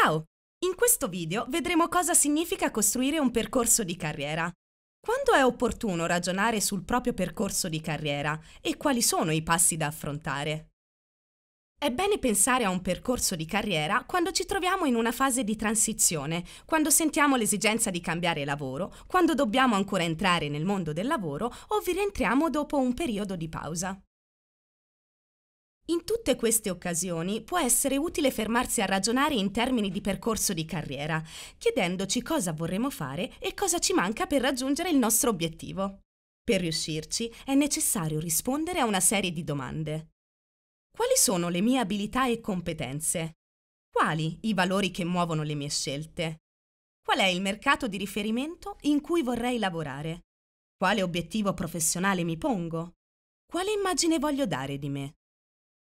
Ciao! In questo video vedremo cosa significa costruire un percorso di carriera. Quando è opportuno ragionare sul proprio percorso di carriera e quali sono i passi da affrontare? È bene pensare a un percorso di carriera quando ci troviamo in una fase di transizione, quando sentiamo l'esigenza di cambiare lavoro, quando dobbiamo ancora entrare nel mondo del lavoro o vi rientriamo dopo un periodo di pausa. In tutte queste occasioni può essere utile fermarsi a ragionare in termini di percorso di carriera, chiedendoci cosa vorremmo fare e cosa ci manca per raggiungere il nostro obiettivo. Per riuscirci è necessario rispondere a una serie di domande. Quali sono le mie abilità e competenze? Quali i valori che muovono le mie scelte? Qual è il mercato di riferimento in cui vorrei lavorare? Quale obiettivo professionale mi pongo? Quale immagine voglio dare di me?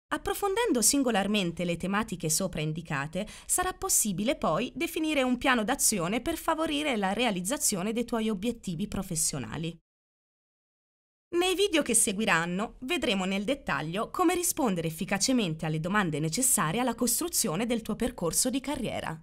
Approfondendo singolarmente le tematiche sopra indicate, sarà possibile poi definire un piano d'azione per favorire la realizzazione dei tuoi obiettivi professionali. Nei video che seguiranno vedremo nel dettaglio come rispondere efficacemente alle domande necessarie alla costruzione del tuo percorso di carriera.